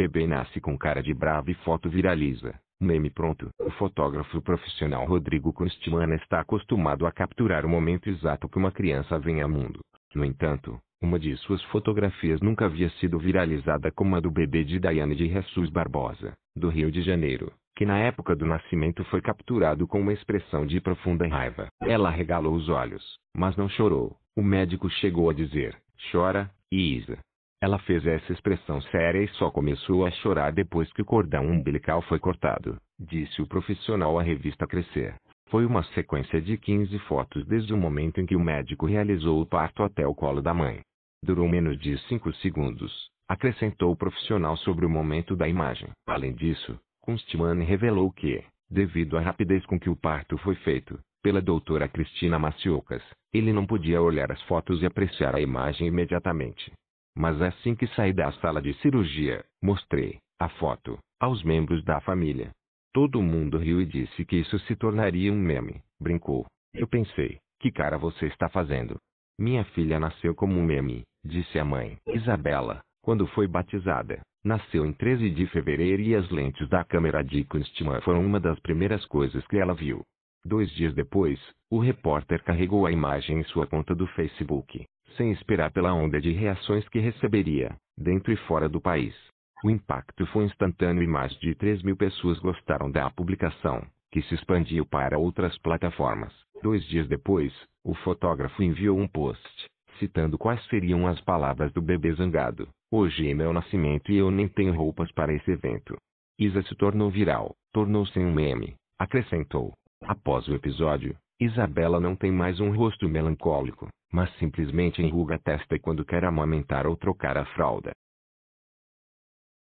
bebê nasce com cara de bravo e foto viraliza. Meme pronto. O fotógrafo profissional Rodrigo Costimana está acostumado a capturar o momento exato que uma criança vem ao mundo. No entanto, uma de suas fotografias nunca havia sido viralizada como a do bebê de Daiane de Jesus Barbosa, do Rio de Janeiro, que na época do nascimento foi capturado com uma expressão de profunda raiva. Ela regalou os olhos, mas não chorou. O médico chegou a dizer: Chora, Isa. Ela fez essa expressão séria e só começou a chorar depois que o cordão umbilical foi cortado, disse o profissional à revista Crescer. Foi uma sequência de 15 fotos desde o momento em que o médico realizou o parto até o colo da mãe. Durou menos de 5 segundos, acrescentou o profissional sobre o momento da imagem. Além disso, Kunstmann revelou que, devido à rapidez com que o parto foi feito, pela doutora Cristina Maciocas, ele não podia olhar as fotos e apreciar a imagem imediatamente. Mas assim que saí da sala de cirurgia, mostrei a foto aos membros da família. Todo mundo riu e disse que isso se tornaria um meme, brincou. Eu pensei, que cara você está fazendo? Minha filha nasceu como um meme, disse a mãe. Isabela, quando foi batizada, nasceu em 13 de fevereiro e as lentes da câmera de Kunstmann foram uma das primeiras coisas que ela viu. Dois dias depois, o repórter carregou a imagem em sua conta do Facebook sem esperar pela onda de reações que receberia, dentro e fora do país. O impacto foi instantâneo e mais de 3 mil pessoas gostaram da publicação, que se expandiu para outras plataformas. Dois dias depois, o fotógrafo enviou um post, citando quais seriam as palavras do bebê zangado. Hoje é meu nascimento e eu nem tenho roupas para esse evento. Isa se tornou viral, tornou-se um meme, acrescentou. Após o episódio, Isabela não tem mais um rosto melancólico, mas simplesmente enruga a testa quando quer amamentar ou trocar a fralda.